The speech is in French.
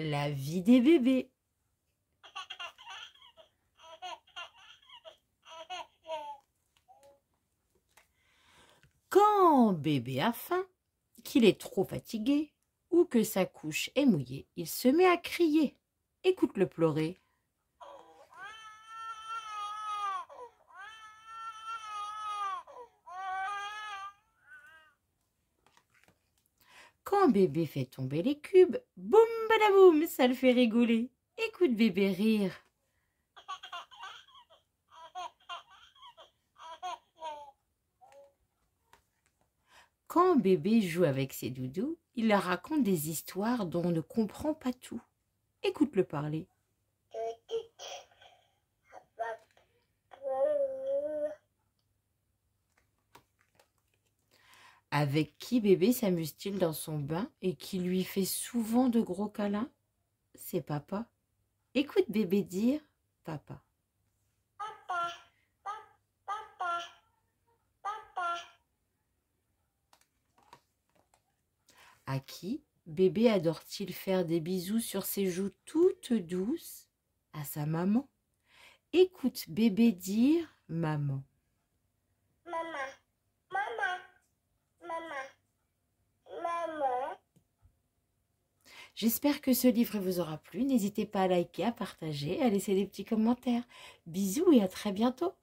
La vie des bébés. Quand bébé a faim, qu'il est trop fatigué ou que sa couche est mouillée, il se met à crier. Écoute-le pleurer. Quand bébé fait tomber les cubes, boum ça le fait rigoler. Écoute bébé rire. Quand bébé joue avec ses doudous, il leur raconte des histoires dont on ne comprend pas tout. Écoute-le parler. Avec qui bébé s'amuse-t-il dans son bain et qui lui fait souvent de gros câlins C'est papa. Écoute bébé dire papa. Papa, papa, papa. À qui bébé adore-t-il faire des bisous sur ses joues toutes douces À sa maman. Écoute bébé dire maman. J'espère que ce livre vous aura plu. N'hésitez pas à liker, à partager, à laisser des petits commentaires. Bisous et à très bientôt.